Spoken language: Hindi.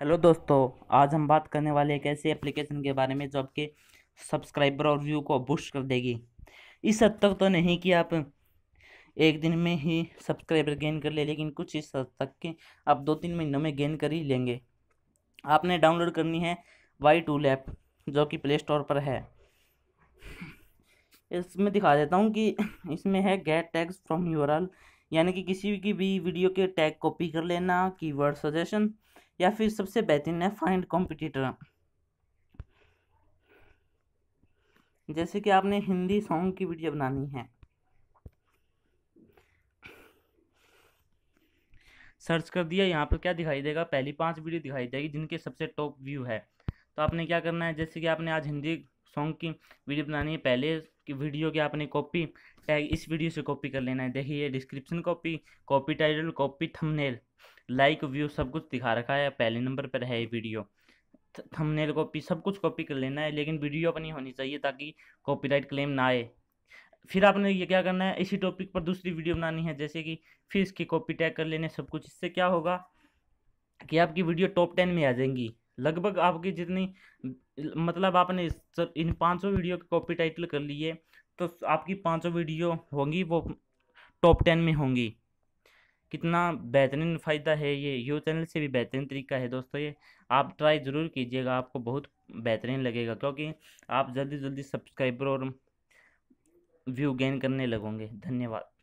हेलो दोस्तों आज हम बात करने वाले एक ऐसे एप्लीकेशन के बारे में जो आपके सब्सक्राइबर और व्यू को बूस्ट कर देगी इस हद तक तो नहीं कि आप एक दिन में ही सब्सक्राइबर गेन कर ले लेकिन कुछ इस हद तक के आप दो तीन महीनों में गेन कर ही लेंगे आपने डाउनलोड करनी है वाई टूल ऐप जो कि प्ले स्टोर पर है इसमें दिखा देता हूँ कि इसमें है गेट टैक्स फ्रॉम यूरल यानी कि किसी की भी वीडियो के टैग कॉपी कर लेना कीवर्ड सजेशन या फिर सबसे बेहतरीन है फाइंड कॉम्पिटिटर जैसे कि आपने हिंदी सॉन्ग की वीडियो बनानी है सर्च कर दिया यहाँ पर क्या दिखाई देगा पहली पांच वीडियो दिखाई देगी जिनके सबसे टॉप व्यू है तो आपने क्या करना है जैसे कि आपने आज हिंदी सॉन्ग की वीडियो बनानी है पहले की वीडियो की आपने कॉपी टैग इस वीडियो से कॉपी कर लेना है देखिए description copy copy title copy thumbnail like view सब कुछ दिखा रखा है पहले नंबर पर है ये वीडियो थंबनेल कॉपी सब कुछ कॉपी कर लेना है लेकिन वीडियो अपनी होनी चाहिए ताकि कॉपीराइट क्लेम ना आए फिर आपने ये क्या करना है इसी टॉपिक पर दूसरी वीडियो बनानी है जैसे कि फिर इसकी कॉपी टैग कर लेने सब कुछ इससे क्या होगा कि आपकी वीडियो टॉप टेन में आ जाएंगी लगभग आपकी जितनी मतलब आपने इन पाँच सौ वीडियो की कॉपी टाइटल कर लिए तो आपकी पाँच सौ वीडियो होंगी वो टॉप टेन में होंगी कितना बेहतरीन फ़ायदा है ये यू चैनल से भी बेहतरीन तरीका है दोस्तों ये आप ट्राई ज़रूर कीजिएगा आपको बहुत बेहतरीन लगेगा क्योंकि आप जल्दी जल्दी सब्सक्राइबर और व्यू गेन करने लगोगे धन्यवाद